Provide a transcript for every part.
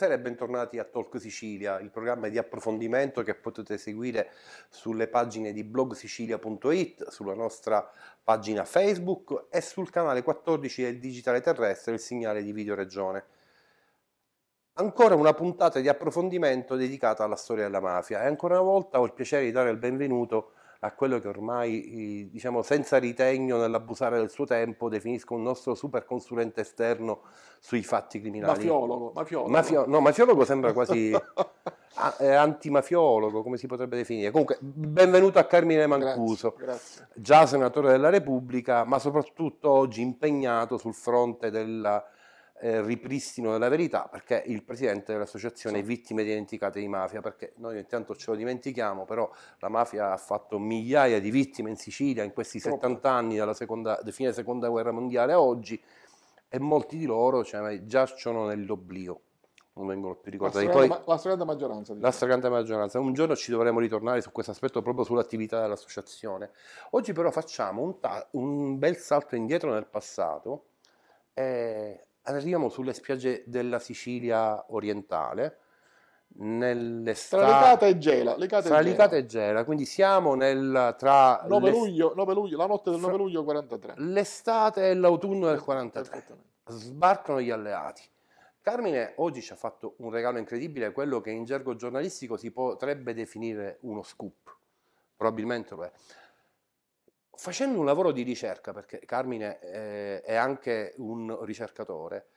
Buonasera e bentornati a Talk Sicilia, il programma di approfondimento che potete seguire sulle pagine di blogsicilia.it, sulla nostra pagina Facebook e sul canale 14 del Digitale Terrestre, il segnale di video regione. Ancora una puntata di approfondimento dedicata alla storia della mafia e ancora una volta ho il piacere di dare il benvenuto a a quello che ormai, eh, diciamo, senza ritegno nell'abusare del suo tempo, definisco un nostro super consulente esterno sui fatti criminali. Mafiologo, mafiologo. Mafio- no, mafiologo sembra quasi a- eh, antimafiologo, come si potrebbe definire. Comunque, benvenuto a Carmine Mancuso, grazie, grazie. già senatore della Repubblica, ma soprattutto oggi impegnato sul fronte della eh, ripristino della verità perché il presidente dell'associazione sì. Vittime Dimenticate di Mafia, perché noi intanto ce lo dimentichiamo, però la mafia ha fatto migliaia di vittime in Sicilia in questi Troppo. 70 anni dalla seconda, da fine della seconda guerra mondiale a oggi e molti di loro cioè, giacciono nell'oblio. Non vengono più ricordati. La stragrande, Poi, la stragrande maggioranza. Diciamo. La stragrande maggioranza. Un giorno ci dovremo ritornare su questo aspetto, proprio sull'attività dell'associazione. Oggi però facciamo un, ta- un bel salto indietro nel passato eh, arriviamo sulle spiagge della Sicilia orientale, nell'estate... Tra Licata e e Gela. e Gela, quindi siamo nel, tra... 9 luglio, 9 luglio, la notte del 9 luglio 43. L'estate e l'autunno del 43. Sbarcano gli alleati. Carmine oggi ci ha fatto un regalo incredibile, quello che in gergo giornalistico si potrebbe definire uno scoop. Probabilmente lo è facendo un lavoro di ricerca, perché Carmine eh, è anche un ricercatore,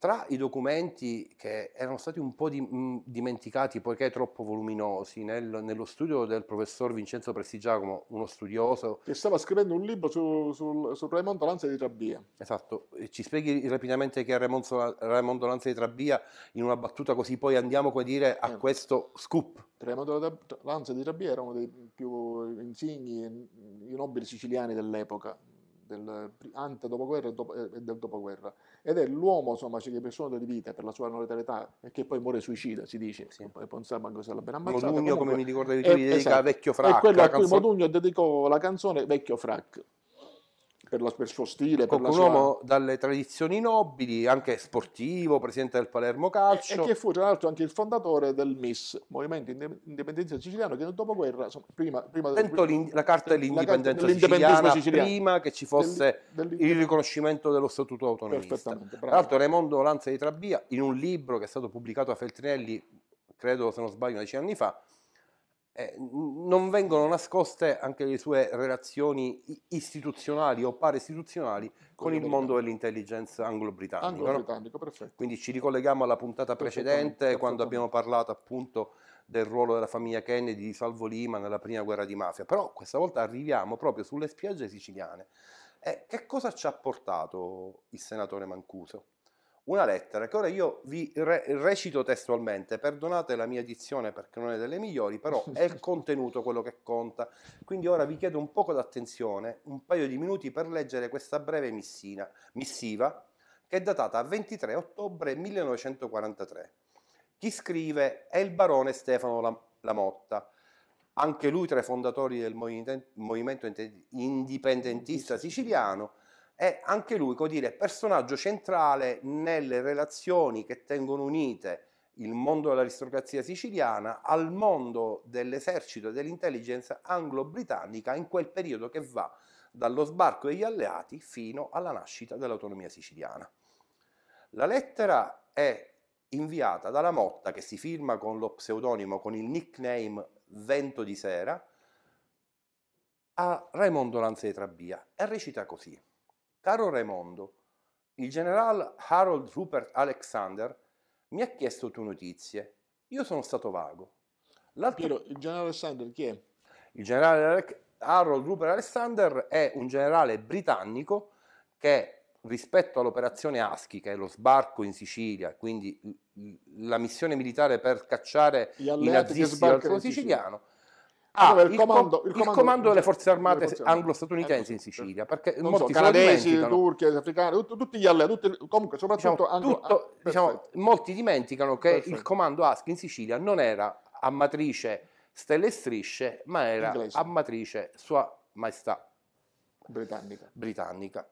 tra i documenti che erano stati un po' di, mh, mm, dimenticati poiché troppo voluminosi nel, nello studio del professor Vincenzo Prestigiacomo, uno studioso... Che stava scrivendo un libro su, sul, su Raimondo Lanza di Trabia. Esatto, ci spieghi rapidamente che è Raimondo, Raimondo, Lanza di Trabia in una battuta così poi andiamo a dire a eh. questo scoop. Raimondo Lanza di Trabia era uno dei più insigni i nobili siciliani dell'epoca, del ante dopoguerra e, dopo, eh, del dopoguerra. Ed è l'uomo, insomma, cioè, che per suo di vita, per la sua non e che poi muore suicida, si dice, sì. poi pensiamo anche se l'ha ben ammazzato. Modugno, Comunque, come mi ricordavi tu, gli dedica esatto, Vecchio Frac. E quello a cui canzone... Modugno dedicò la canzone Vecchio Frac per, la, per il suo stile. Ecco, per un sua... uomo dalle tradizioni nobili, anche sportivo, presidente del Palermo Calcio. E, e che fu tra l'altro anche il fondatore del MIS, Movimento Indipendenza Siciliano, che nel dopoguerra, insomma, prima... prima, prima la carta dell'indipendenza siciliana, siciliano. prima che ci fosse del, il riconoscimento dello statuto autonomista. Tra l'altro Raimondo Lanza di Trabia, in un libro che è stato pubblicato a Feltrinelli, credo se non sbaglio, dieci anni fa, eh, non vengono nascoste anche le sue relazioni istituzionali o pare istituzionali con, il mondo dell'intelligence anglo britannico Anglo-britannica, no? perfetto. Quindi ci ricolleghiamo alla puntata precedente quando abbiamo parlato appunto del ruolo della famiglia Kennedy di Salvo Lima nella prima guerra di mafia, però questa volta arriviamo proprio sulle spiagge siciliane. Eh, che cosa ci ha portato il senatore Mancuso? una lettera che ora io vi re- recito testualmente, perdonate la mia edizione perché non è delle migliori, però è il contenuto quello che conta, quindi ora vi chiedo un poco d'attenzione, un paio di minuti per leggere questa breve missina, missiva che è datata 23 ottobre 1943. Chi scrive è il barone Stefano Lamotta, anche lui tra i fondatori del movimento indipendentista siciliano, è anche lui, come dire, personaggio centrale nelle relazioni che tengono unite il mondo dell'aristocrazia siciliana al mondo dell'esercito e dell'intelligence anglo-britannica in quel periodo che va dallo sbarco degli alleati fino alla nascita dell'autonomia siciliana. La lettera è inviata dalla Motta che si firma con lo pseudonimo, con il nickname Vento di Sera, a Raimondo Lanza di Trabia e recita così. Caro Raimondo, il generale Harold Rupert Alexander mi ha chiesto tue notizie. Io sono stato vago. Piero, il generale Alexander chi è? Il generale Harold Rupert Alexander è un generale britannico che rispetto all'operazione Aschi, che è lo sbarco in Sicilia, quindi la missione militare per cacciare i nazisti dal siciliano, Sicilia Ah, il, comando, il, comando, il, comando, delle diciamo forze armate anglo-statunitensi eh, in Sicilia, perché non molti so, canadesi, turchi, africani, tutti gli alleati, tutti, comunque diciamo soprattutto diciamo, anglo- tutto, ah, diciamo, molti dimenticano che perfetto. il comando ASC in Sicilia non era a matrice stelle e strisce, ma era Inglese. a matrice sua maestà britannica. britannica.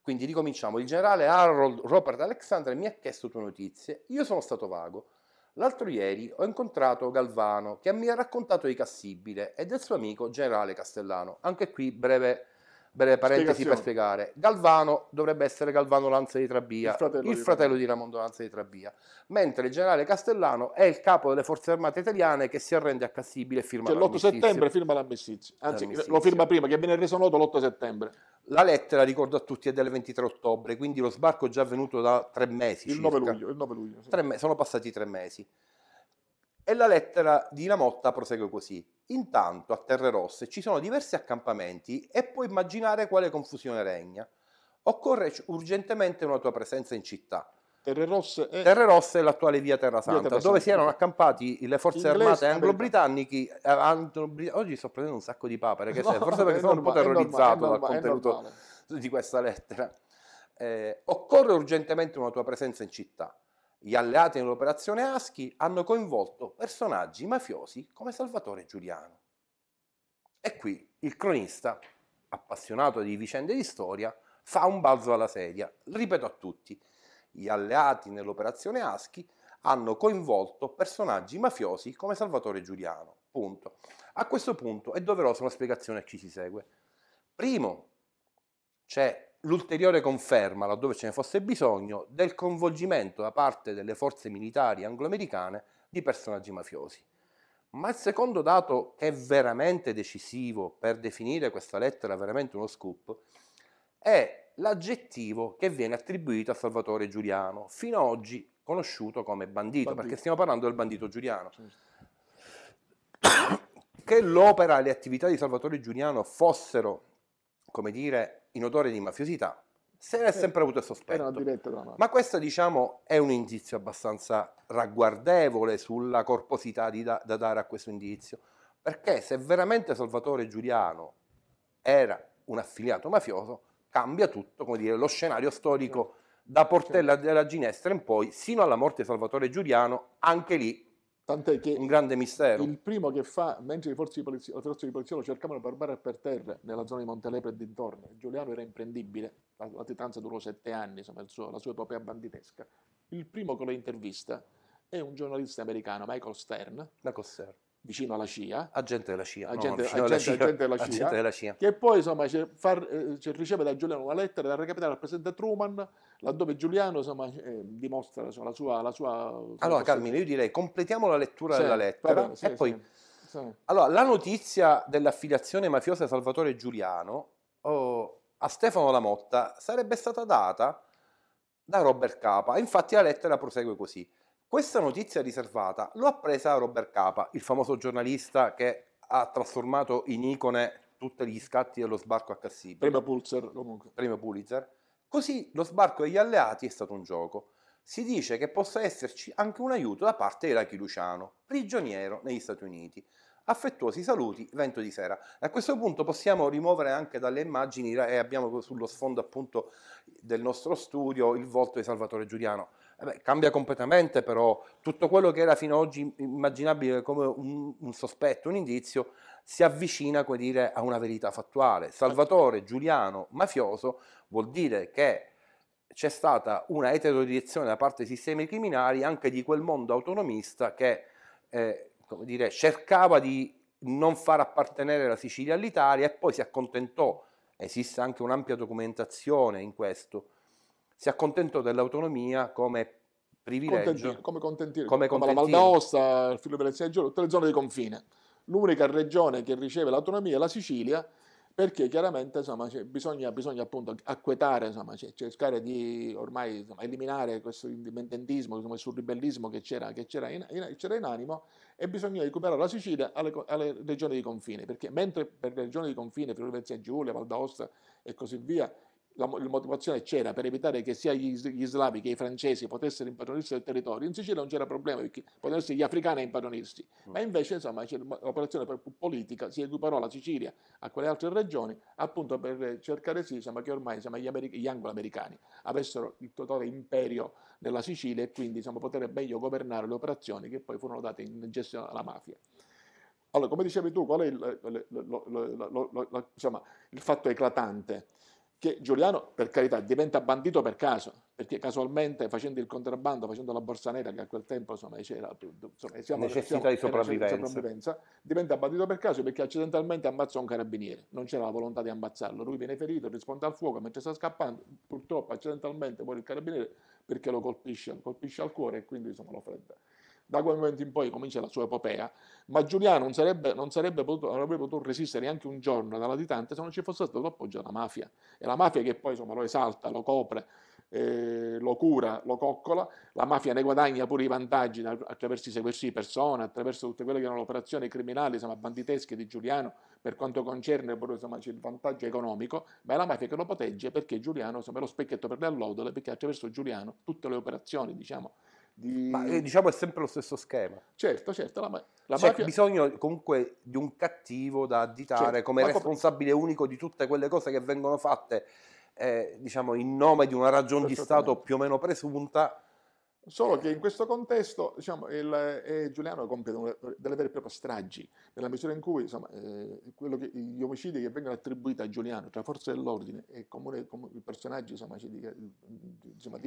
Quindi ricominciamo. Il generale Harold Robert Alexander mi ha chiesto tue notizie. Io sono stato vago. L'altro ieri ho incontrato Galvano che mi ha raccontato di Cassibile e del suo amico generale Castellano. Anche qui breve breve parentesi per spiegare. Galvano dovrebbe essere Galvano Lanza di Trabia, il fratello, il fratello di Ramondo Lanza di Trabia, mentre il generale Castellano è il capo delle forze armate italiane che si arrende a Cassibile e firma cioè, l'8 settembre firma l'ammissizio, anzi lo firma prima che viene reso noto l'8 settembre. La lettera, ricordo a tutti, è del 23 ottobre, quindi lo sbarco è già avvenuto da tre mesi. Il circa. 9 luglio. Il 9 luglio sì. me- sono passati tre mesi. E la lettera di Lamotta prosegue così. Intanto a Terre Rosse ci sono diversi accampamenti e puoi immaginare quale confusione regna. Occorre urgentemente una tua presenza in città. Terre Rosse è, Terre Rosse è l'attuale via Terra Santa, via Terra Santa. dove si erano accampati le forze Inglese, armate anglo-britanniche. Eh, Anglo Oggi sto prendendo un sacco di papere, no, sei, forse perché sono un po' terrorizzato normale, dal contenuto di questa lettera. Eh, occorre urgentemente una tua presenza in città. Gli alleati nell'operazione Aschi hanno coinvolto personaggi mafiosi come Salvatore Giuliano. E qui il cronista, appassionato di vicende di storia, fa un balzo alla sedia. Ripeto a tutti, gli alleati nell'operazione Aschi hanno coinvolto personaggi mafiosi come Salvatore Giuliano. Punto. A questo punto è doverosa una spiegazione a chi si segue. Primo, c'è l'ulteriore conferma, laddove ce ne fosse bisogno, del coinvolgimento da parte delle forze militari angloamericane di personaggi mafiosi. Ma il secondo dato che è veramente decisivo per definire questa lettera veramente uno scoop è l'aggettivo che viene attribuito a Salvatore Giuliano, fino ad oggi conosciuto come bandito, bandito. perché stiamo parlando del bandito Giuliano. Certo. Che l'opera e le attività di Salvatore Giuliano fossero, come dire, in odore di mafiosità, se ne è eh, sempre avuto il sospetto. Ma questo, diciamo, è un indizio abbastanza ragguardevole sulla corposità da, da dare a questo indizio, perché se veramente Salvatore Giuliano era un affiliato mafioso, cambia tutto, come dire, lo scenario storico certo. da Portella certo. della Ginestra in poi, sino alla morte di Salvatore Giuliano, anche lì Tant'è che un grande mistero. Il primo che fa, mentre le forze di polizia, forze di polizia lo cercavano per barbare per terra nella zona di Montelepre e dintorno, Giuliano era imprendibile, la, la titanza durò sette anni, insomma, suo, la sua epopea banditesca. Il primo che lo intervista è un giornalista americano, Michael Stern, Michael Stern vicino alla CIA. Agente della CIA. Agente, no, agente, CIA, agente della, CIA, agente della CIA. Che poi insomma c'è, far, eh, c'è, riceve da Giuliano una lettera da recapitare al presidente Truman, laddove Giuliano insomma, eh, dimostra insomma, la sua... La sua allora Carmine, io direi completiamo la lettura sì, della lettera vabbè, sì, e sì, poi... Allora, la notizia dell'affiliazione mafiosa Salvatore Giuliano oh, a Stefano Lamotta sarebbe stata data da Robert Capa. Infatti la lettera prosegue così. Questa notizia riservata l'ho appresa Robert Capa, il famoso giornalista che ha trasformato in icone tutti gli scatti dello sbarco a Cassibile. Premio Pulitzer comunque. Premio Pulitzer. Così lo sbarco degli alleati è stato un gioco. Si dice che possa esserci anche un aiuto da parte di Rachi Luciano, prigioniero negli Stati Uniti. Affettuosi saluti, vento di sera. A questo punto possiamo rimuovere anche dalle immagini e eh, abbiamo sullo sfondo appunto del nostro studio il volto di Salvatore Giuliano. Eh beh, cambia completamente però tutto quello che era fino ad oggi immaginabile come un, un sospetto, un indizio, si avvicina dire, a una verità fattuale. Salvatore Giuliano mafioso vuol dire che c'è stata una eterodirezione da parte dei sistemi criminali anche di quel mondo autonomista che eh, dire, cercava di non far appartenere la Sicilia all'Italia e poi si accontentò, esiste anche un'ampia documentazione in questo, si accontentò dell'autonomia come privilegio. Contentino, come contentino, come, come la Val d'Aosta, il Friuli Venezia Giulia, tutte le zone di confine. L'unica regione che riceve l'autonomia è la Sicilia, perché chiaramente insomma, bisogna, bisogna, appunto acquetare, insomma, cercare di ormai insomma, eliminare questo indipendentismo, questo ribellismo che c'era, che c'era in, in, c'era in animo e bisogna recuperare la Sicilia alle, alle, regioni di confine, perché mentre per le regioni di confine, Friuli Venezia Giulia, Val d'Aosta e così via, la, motivazione c'era per evitare che sia gli, gli, slavi che i francesi potessero impadronirsi del territorio, in Sicilia non c'era problema perché potevano essere gli africani a impadronirsi, mm. ma invece insomma c'è un'operazione politica, si equiparò la Sicilia a quelle altre regioni appunto per cercare sì, insomma, che ormai insomma, gli, Ameri- gli anglo-americani avessero il totale imperio nella Sicilia e quindi insomma, poter meglio governare le operazioni che poi furono date in gestione alla mafia. Allora, come dicevi tu, qual è il, lo, lo, lo, insomma, il fatto eclatante? che Giuliano, per carità, diventa bandito per caso, perché casualmente facendo il contrabbando, facendo la borsa nera, che a quel tempo insomma, c'era, insomma, siamo, necessità siamo, di sopravvivenza. sopravvivenza. diventa bandito per caso perché accidentalmente ammazza un carabiniere, non c'era la volontà di ammazzarlo, lui viene ferito, risponde al fuoco mentre sta scappando, purtroppo accidentalmente muore il carabiniere perché lo colpisce, lo colpisce al cuore e quindi insomma, lo fredda da quel momento in poi comincia la sua epopea, ma Giuliano non, sarebbe, non, sarebbe potuto, non avrebbe potuto resistere neanche un giorno dalla ditante se non ci fosse stato l'appoggio della mafia. E la mafia che poi insomma, lo esalta, lo copre, eh, lo cura, lo coccola, la mafia ne guadagna pure i vantaggi attraverso i sequestri di persone, attraverso tutte quelle che erano le operazioni criminali, insomma, banditesche di Giuliano, per quanto concerne pure, insomma, il vantaggio economico, ma è la mafia che lo protegge perché Giuliano insomma, è lo specchietto per le allodole, perché attraverso Giuliano tutte le operazioni, diciamo, di... Ma eh, diciamo è sempre lo stesso schema. Certo, certo. La, la cioè, mafia... bisogno comunque di un cattivo da additare certo, come responsabile come... unico di tutte quelle cose che vengono fatte eh, diciamo, in nome di una ragione di Stato più o meno presunta Solo che in questo contesto diciamo, il, eh, Giuliano compie delle vere e proprie stragi, nella misura in cui insomma, eh, che, gli omicidi che vengono attribuiti a Giuliano tra cioè forze dell'ordine e comune, com personaggi insomma, insomma,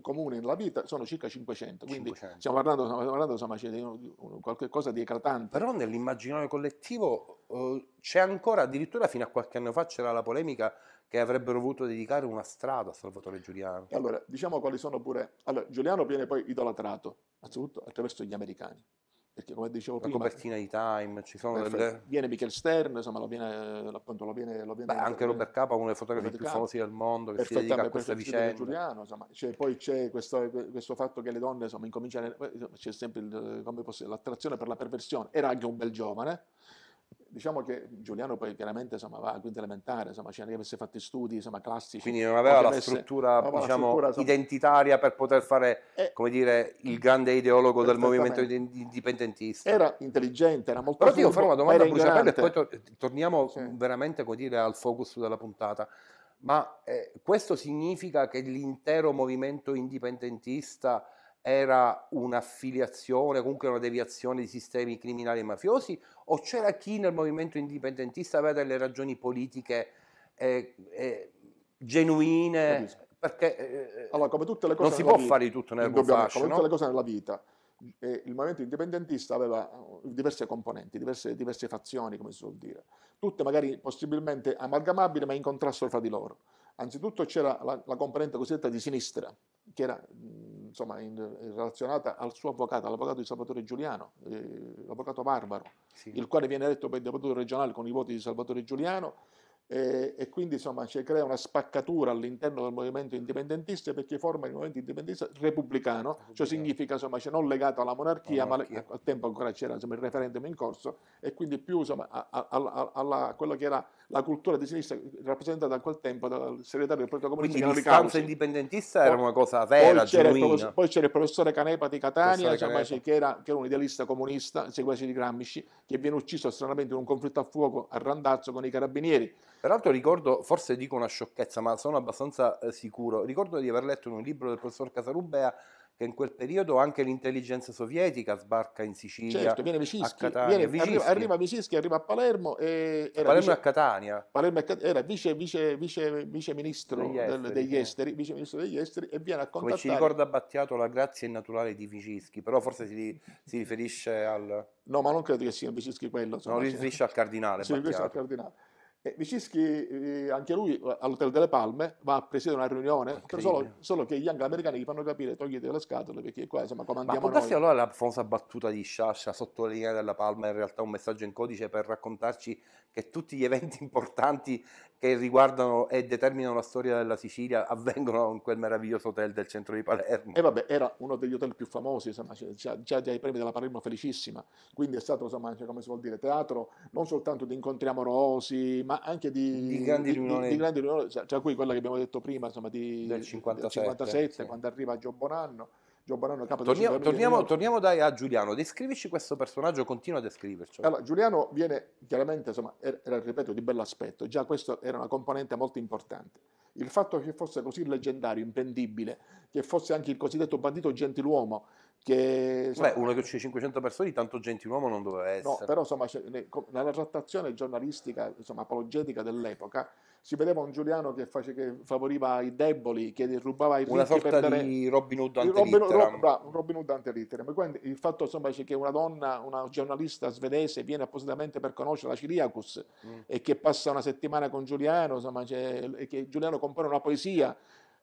comuni nella vita sono circa 500. Quindi 500. stiamo parlando, stiamo parlando insomma, di qualcosa di eclatante. Però nell'immaginario collettivo eh, c'è ancora, addirittura fino a qualche anno fa c'era la polemica che avrebbero voluto dedicare una strada a Salvatore Giuliano. Allora, diciamo quali sono pure... Allora, Giuliano viene poi idolatrato, innanzitutto attraverso gli americani, perché come dicevo prima... La copertina di Time, ci sono perfetto. delle... Viene Michel Stern, insomma, lo viene... Appunto, lo viene, lo viene Beh, anche Robert Capa, uno dei fotografi più famosi del mondo, che si dedica a questa vicenda. Giuliano, insomma, cioè, poi c'è questo, questo, fatto che le donne, insomma, incominciano... C'è sempre il, posso, l'attrazione per la perversione. Era anche un bel giovane, Diciamo che Giuliano poi chiaramente insomma, va a quinta elementare, insomma, c'era cioè, che avesse fatto studi insomma, classici. Quindi non aveva la avesse, struttura, aveva diciamo, la struttura identitaria per poter fare eh, come dire, il grande ideologo del movimento indipendentista. Era intelligente, era molto Però furbo, ti farò una domanda a Bruciapello e poi tor- torniamo sì. veramente come dire, al focus della puntata. Ma eh, questo significa che l'intero movimento indipendentista era un'affiliazione, comunque una deviazione di sistemi criminali e mafiosi, o c'era chi nel movimento indipendentista aveva delle ragioni politiche eh, eh, genuine? Capisco. Perché eh, eh allora, come tutte le cose non si può vita, fare di tutto nel fascio, come no? tutte le cose nella vita, il movimento indipendentista aveva eh, diverse componenti, diverse, diverse fazioni, come si suol dire, tutte magari possibilmente amalgamabili ma in contrasto fra di loro. Anzitutto c'era la, la componente cosiddetta di sinistra, che era insomma, in, eh, relazionata al suo avvocato, all'avvocato di Salvatore Giuliano, eh, l'avvocato Barbaro, sì. il quale viene eletto per deputato regionale con i voti di Salvatore Giuliano e, e quindi insomma si crea una spaccatura all'interno del movimento indipendentista perché forma il movimento indipendentista repubblicano, repubblicano. cioè significa insomma cioè non legato alla monarchia, monarchia. ma ecco, al tempo ancora c'era insomma, il referendum in corso e quindi più insomma a, a, a, alla, quella che era la cultura di sinistra rappresentata a quel tempo dal segretario del Partito Comunista quindi l'istanza indipendentista era una cosa vera, poi c'era, poi c'era il professore Canepa di Catania insomma, Canepa. Che, era, che, era, un idealista comunista, seguace di Gramsci che viene ucciso stranamente in un conflitto a fuoco a Randazzo con i carabinieri Peraltro ricordo, forse dico una sciocchezza, ma sono abbastanza eh, sicuro, ricordo di aver letto in un libro del professor Casarubea che in quel periodo anche l'intelligenza sovietica sbarca in Sicilia. Certo, viene Vicinski, arriva, arriva Vicinski, arriva a Palermo e... Era Palermo vice, a Catania. Palermo era vice, vice, vice, vice ministro degli esteri, del, degli, eh. esteri, eh. vice ministro degli esteri e viene a contattare... Come ci ricorda Battiato la grazia innaturale di Vicinski, però forse si, si, riferisce al... No, ma non credo che sia Vicinski quello. Insomma, no, riferisce al cardinale. Si riferisce al cardinale. E eh, anche lui, eh, all'Hotel delle Palme, va a presiedere una riunione, solo, solo, che gli anglo-americani gli fanno capire togliete le scatole perché qua insomma comandiamo Ma può allora la famosa battuta di Sciascia, sottolineare della Palma in realtà un messaggio in codice per raccontarci che tutti gli eventi importanti che riguardano e determinano la storia della Sicilia avvengono in quel meraviglioso hotel del centro di Palermo. E vabbè, era uno degli hotel più famosi, insomma, cioè, già, già dai premi della Palermo Felicissima, quindi è stato, insomma, cioè, come si vuol dire, teatro non soltanto di incontri amorosi, ma ma anche di, di grandi riunioni, di grandi riunioni cioè, tra cioè, cui quella che abbiamo detto prima, insomma, di, del 57, del 57 sì. quando arriva Gio Bonanno. Gio Bonanno capo torniamo, torniamo, torniamo dai, a Giuliano, descrivici questo personaggio, continua a descriverci. Allora, Giuliano viene chiaramente, insomma, er-, era, ripeto, di bell'aspetto, già questo era una componente molto importante. Il fatto che fosse così leggendario, impendibile, che fosse anche il cosiddetto bandito gentiluomo, che, insomma, Beh, uno che uccide 500 persone, tanto gentiluomo non doveva essere. No, però insomma, nella trattazione giornalistica, insomma, apologetica dell'epoca, si vedeva un Giuliano che, face, che favoriva i deboli, che rubava i una ricchi. Una sorta di Robin Hood ante Robin, litteram. Robin Hood ante litteram. Quindi il fatto insomma, che una donna, una giornalista svedese, viene appositamente per conoscere la Ciriacus mm. e che passa una settimana con Giuliano, insomma, e che Giuliano compone una poesia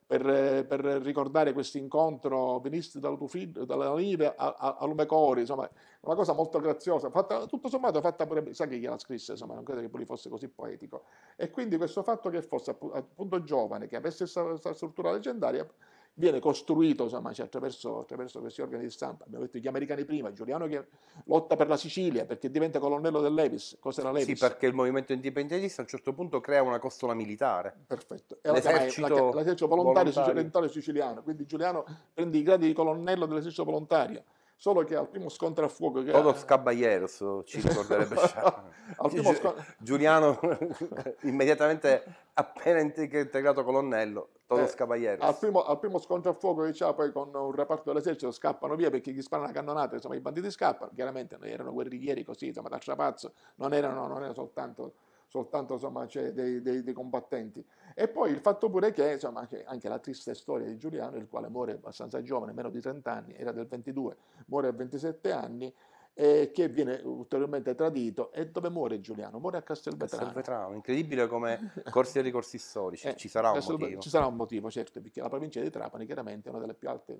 per, per ricordare questo incontro, venisti dalla Live a, a, Lumecori, insomma, una cosa molto graziosa, fatta, tutto sommato fatta pure, sai che gliela scrisse, insomma, non credo che lui fosse così poetico. E quindi questo fatto che fosse appunto giovane, che avesse questa struttura leggendaria, viene costruito insomma, cioè attraverso, attraverso, questi organi di stampa. Abbiamo detto gli americani prima, Giuliano che lotta per la Sicilia perché diventa colonnello dell'Evis. Cos'era l'Evis? Sì, perché il movimento indipendentista a un certo punto crea una costola militare. Perfetto. Era l'esercito, l'esercito volontario, volontario. siciliano. Quindi Giuliano prende i gradi di colonnello dell'esercito volontario solo che al primo scontro a fuoco... Che... Todos eh, Caballeros, ci ricorderebbe primo scontro... Giuliano, immediatamente appena integrato colonnello, Todos eh, Caballeros. Al primo, al primo, scontro a fuoco che c'ha poi con un reparto dell'esercito scappano via perché gli sparano una cannonata, insomma i banditi scappano, chiaramente erano guerriglieri così, insomma da strapazzo, non erano, non erano soltanto soltanto insomma, cioè, dei, dei, dei, combattenti. E poi il fatto pure che, insomma, che anche la triste storia di Giuliano, il quale muore abbastanza giovane, meno di 30 anni, era del 22, muore a 27 anni, e che viene ulteriormente tradito. E dove muore Giuliano? Muore a Castelvetrano. Castelvetrano, incredibile come corsi e ricorsi storici, eh, ci sarà un motivo. Ci sarà un motivo, certo, perché la provincia di Trapani chiaramente è una delle più alte,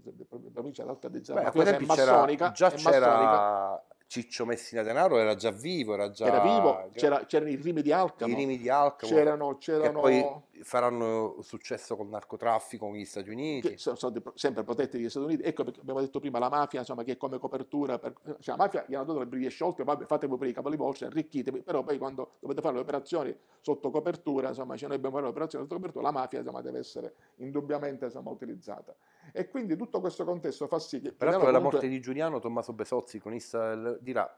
province ad alta densità mafiosa e massonica. Già c'era Ciccio Messina Denaro era già vivo, era già era vivo, c'era, c'erano i rimi di Alcamo, I rimi di Alcamo. C'erano, c'erano faranno successo col narcotraffico con gli Stati Uniti. Che sono, sono sempre protetti dagli Stati Uniti. Ecco perché abbiamo detto prima la mafia, insomma, che è come copertura, per, cioè la mafia gli hanno dato le briglie sciolte, vabbè, voi per i capo di arricchitevi, però poi quando dovete fare le operazioni sotto copertura, insomma, cioè noi dobbiamo fare le operazioni sotto copertura, la mafia insomma, deve essere indubbiamente insomma, utilizzata. E quindi tutto questo contesto fa sì che... Peraltro comunque... la morte di Giuliano, Tommaso Besozzi, cronista, dirà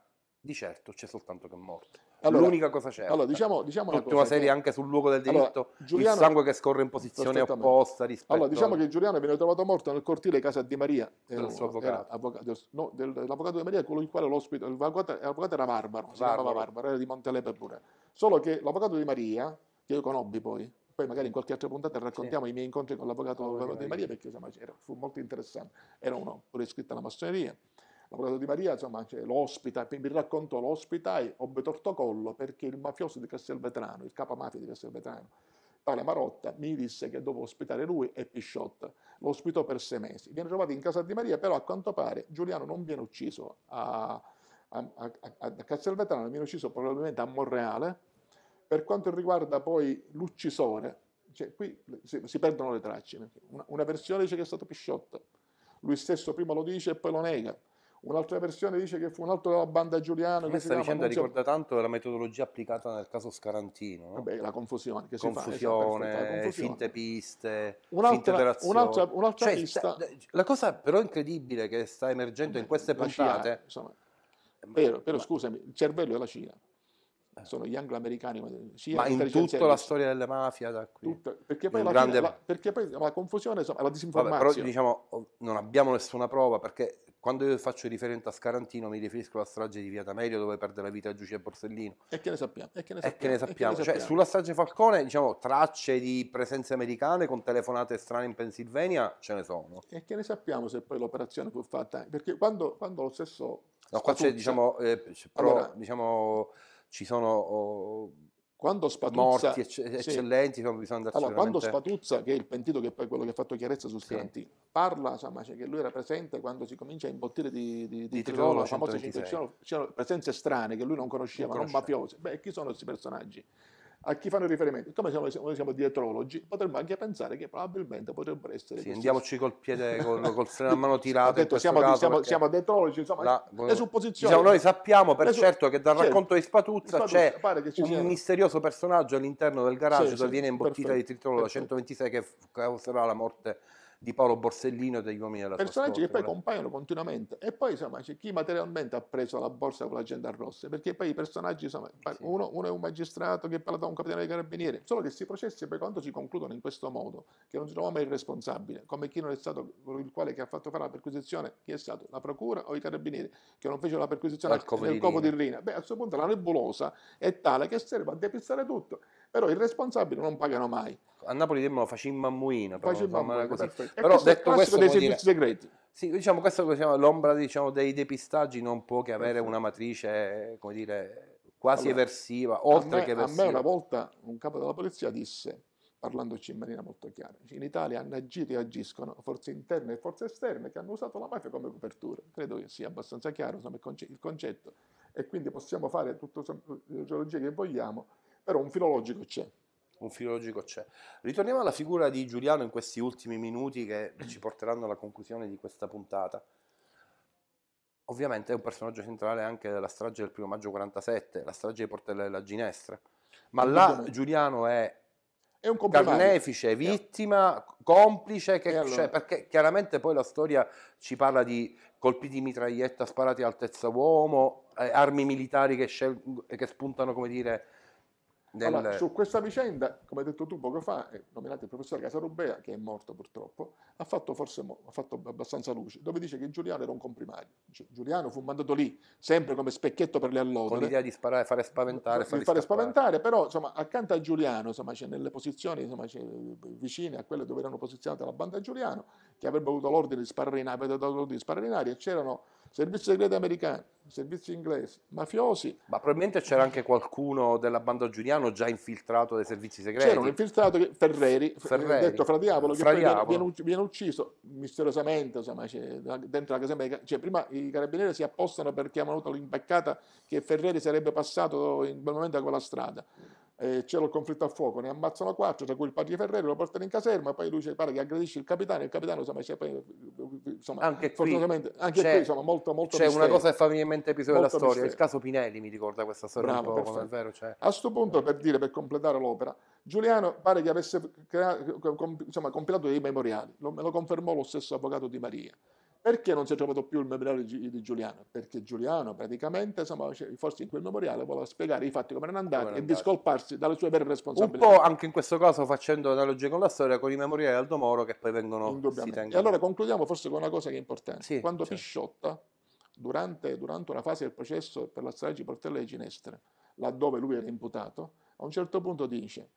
di certo c'è soltanto che morte. Allora, L'unica cosa certa. Allora, diciamo, diciamo una, cosa, serie che... anche sul luogo del delitto, allora, Giuliano, il sangue che scorre in posizione opposta rispetto Allora, diciamo che Giuliano viene trovato morto nel cortile casa di Maria, eh, del suo avvocato. Era, del, no, del, dell'avvocato di Maria, quello in quale l'ospite, l'avvocato, l'avvocato era Barbaro, si chiamava Barbaro, era di Montelepe pure. Solo che l'avvocato di Maria, che io conobbi poi, poi magari in qualche altra puntata raccontiamo sì. i miei incontri con l'avvocato oh, di Maria, perché insomma, era, fu molto interessante. Era uno pure iscritto alla massoneria, L'avvocato Di Maria insomma, cioè, lo ospita, mi raccontò, lo ospitai, obbe tortocollo perché il mafioso di Castelvetrano, il capo mafia di Castelvetrano, tale Marotta, mi disse che dovevo ospitare lui e Pisciotta. Lo ospitò per sei mesi. Viene trovato in casa di Maria, però a quanto pare Giuliano non viene ucciso a, a, a, a Castelvetrano, viene ucciso probabilmente a Monreale. Per quanto riguarda poi l'uccisore, cioè, qui si, si, perdono le tracce. Una, una versione dice che è stato Pisciotta, lui stesso prima lo dice e poi lo nega. Un'altra versione dice che fu un altro della banda Giuliano. Questa vicenda ricorda tanto la metodologia applicata nel caso Scarantino. No? Vabbè, la confusione che confusione, si fa. Esatto, confusione, finte piste, un'altra, un'altra, un'altra cioè, pista. la cosa però incredibile che sta emergendo in queste puntate... Cina, insomma, vero, però ma, scusami, il cervello è la Cina sono gli angloamericani. Sia ma in tutta la storia delle mafie da qui. Tutta, perché, poi grande... la, perché, poi la, confusione, insomma, la disinformazione. Vabbè, però diciamo, oh, non abbiamo nessuna prova perché quando io faccio riferimento a Scarantino mi riferisco alla strage di Via Tamerio dove perde la vita Giuseppe Borsellino. E che ne sappiamo? E che ne sappiamo? Che ne sappiamo. Che ne sappiamo. Cioè, sulla strage Falcone, diciamo, tracce di presenze americane con telefonate strane in Pennsylvania ce ne sono. E che ne sappiamo se poi l'operazione fu fatta? Perché quando, quando lo stesso... No, qua c'è, diciamo, eh, però, allora, diciamo ci sono oh, Spatuzza, morti ecce- eccellenti, sì. bisogna andare allora, quando Spatuzza, che è il pentito che è poi quello che ha fatto chiarezza sul sì. parla, insomma, cioè che lui era presente quando si comincia a imbottire di, di, di, di Tricolo, la famosa c'erano, c'erano presenze strane che lui non conosceva, non, conosceva. non mafiose. Beh, chi sono questi personaggi? a chi fanno riferimento, come siamo, noi siamo dietrologi, potremmo anche pensare che probabilmente potrebbero essere... Sì, andiamoci col piede, col, col freno a mano tirato. detto, siamo, caso, siamo, siamo, dietrologi, insomma, la, le supposizioni... Diciamo, noi sappiamo per su, certo che dal certo, racconto di Spatuzza, c'è un sia. misterioso personaggio all'interno del garage sì, che sì, viene imbottita perfetto, di tritolo da 126 che causerà la morte di Paolo Borsellino e degli uomini della Personaggi sua Personaggi che poi compaiono continuamente. E poi insomma c'è chi materialmente ha preso la borsa con l'agenda rossa, perché poi i personaggi, insomma, eh, sì. uno, uno, è un magistrato che parla da un capitano dei carabinieri, solo che questi processi poi quando si concludono in questo modo, che non si trova mai il responsabile, come chi non è stato il quale che ha fatto fare la perquisizione, chi è stato? La procura o i carabinieri che non fecero la perquisizione covo nel covo Rina. di Rina. Beh, a questo punto la nebulosa è tale che serve a depistare tutto, però i responsabili non pagano mai a Napoli demo facimma muina, però, però questo detto questo dei servizi dire, segreti. Sì, diciamo questo che diciamo, l'ombra diciamo, dei depistaggi non può che avere una matrice, come dire, quasi allora, eversiva, oltre me, che eversiva. A me una volta un capo della polizia disse parlandoci in maniera molto chiara. In Italia hanno agito e agiscono forze interne e forze esterne che hanno usato la mafia come copertura. Credo che sia abbastanza chiaro insomma, il concetto e quindi possiamo fare tutto tutta l'ideologia che vogliamo, però un filologico c'è un filologico c'è. Ritorniamo alla figura di Giuliano in questi ultimi minuti che ci porteranno alla conclusione di questa puntata. Ovviamente è un personaggio centrale anche della strage del primo maggio 47, la strage di Portella della Ginestra. Ma là Giuliano è, è un carnefice, vittima, complice, che, allora? cioè, perché chiaramente poi la storia ci parla di colpi di mitraglietta sparati a altezza uomo, eh, armi militari che, scel- che spuntano, come dire, del... Allora, su questa vicenda, come hai detto tu poco fa, è eh, nominato il professor Casarubea, che è morto purtroppo, ha fatto forse mo- ha fatto abbastanza luce, dove dice che Giuliano era un comprimario. Cioè, Giuliano fu mandato lì, sempre come specchietto per le allodole. Con l'idea di sparare, fare spaventare. di fare spaventare, però insomma, accanto a Giuliano, insomma, c'è nelle posizioni insomma, eh, vicine a quelle dove erano posizionate la banda Giuliano, che avrebbe avuto l'ordine di sparare in aria, avrebbe l'ordine di sparare in aria, c'erano servizi segreti americani, servizi inglesi, mafiosi. Ma probabilmente c'era anche qualcuno della banda Giuliano già infiltrato dai servizi segreti. C'era un infiltrato, che, Ferreri, eh, Ferreri, detto fra diavolo, fra che diavolo. Viene, viene, ucciso misteriosamente, insomma, dentro la casa medica. Cioè, prima i carabinieri si appostano perché hanno avuto l'imbeccata che Ferreri sarebbe passato in quel momento da quella strada. Eh, c'era il conflitto a fuoco, ne ammazzano quattro, tra cui il padre Ferreri, lo portano in caserma, poi lui pare che aggredisce il capitano, il capitano insomma, c'è poi insomma, anche qui, anche qui insomma, molto, molto C'è una cosa che fa venire in mente episodio della storia, mistero. il caso Pinelli mi ricorda questa storia Bravo, un po' come è vero. Cioè. A questo punto, per dire, per completare l'opera, Giuliano pare che avesse creato, insomma, compilato dei memoriali, lo, me lo confermò lo stesso avvocato di Maria. Perché non si è trovato più il memoriale di Giuliano? Perché Giuliano praticamente, insomma, cioè, forse in quel memoriale voleva spiegare i fatti come erano andati come e discolparsi dalle sue vere responsabilità. Un po' anche in questo caso facendo analogie con la storia, con i memoriali Aldo Moro che poi vengono... E allora concludiamo forse con una cosa che è importante. Sì, Quando certo. Pisciotta, durante, durante una fase del processo per la strage di Portella e Ginestre, laddove lui era imputato, a un certo punto dice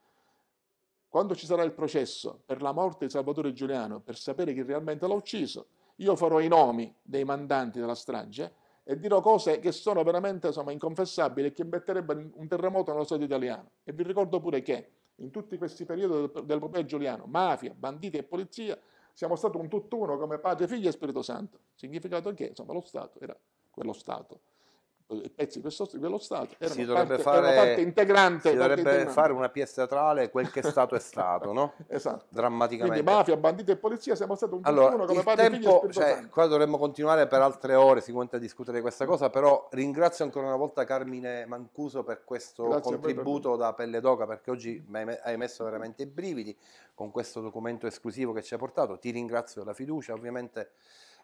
quando ci sarà il processo per la morte di Salvatore Giuliano, per sapere chi realmente l'ha ucciso, io farò i nomi dei mandanti della strage e dirò cose che sono veramente insomma, inconfessabili e che metterebbero un terremoto nello Stato italiano. E vi ricordo pure che in tutti questi periodi del, del giuliano, mafia, banditi e polizia, siamo stati un tutt'uno come padre, figlio e Spirito Santo. Significato che insomma, lo Stato era quello Stato pezzi dello Stato erano si dovrebbe, parte, fare, parte integrante, si dovrebbe parte fare una pièce teatrale quel che è stato è stato no? esatto drammaticamente quindi mafia banditi e polizia siamo stati un allora, uno come padre tempo, e cioè, qua dovremmo continuare per altre ore sicuramente a discutere questa cosa però ringrazio ancora una volta Carmine Mancuso per questo Grazie contributo per da pelle d'oca perché oggi hai messo veramente i brividi con questo documento esclusivo che ci ha portato ti ringrazio della fiducia ovviamente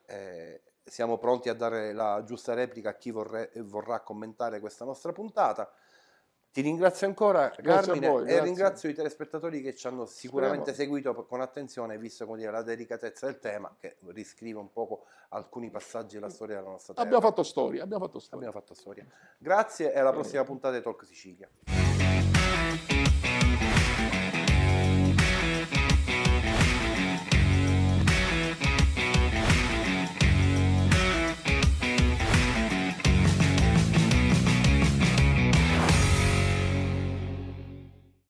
eh, siamo pronti a dare la giusta replica a chi vorrei, vorrà commentare questa nostra puntata. Ti ringrazio ancora Carmine voi, e ringrazio i telespettatori che ci hanno sicuramente Speriamo. seguito con attenzione visto dire, la delicatezza del tema che riscrive un poco alcuni passaggi della storia della nostra terra. Abbiamo fatto storia. Abbiamo fatto storia. Abbiamo fatto storia. Grazie e alla prossima puntata di Talk Sicilia.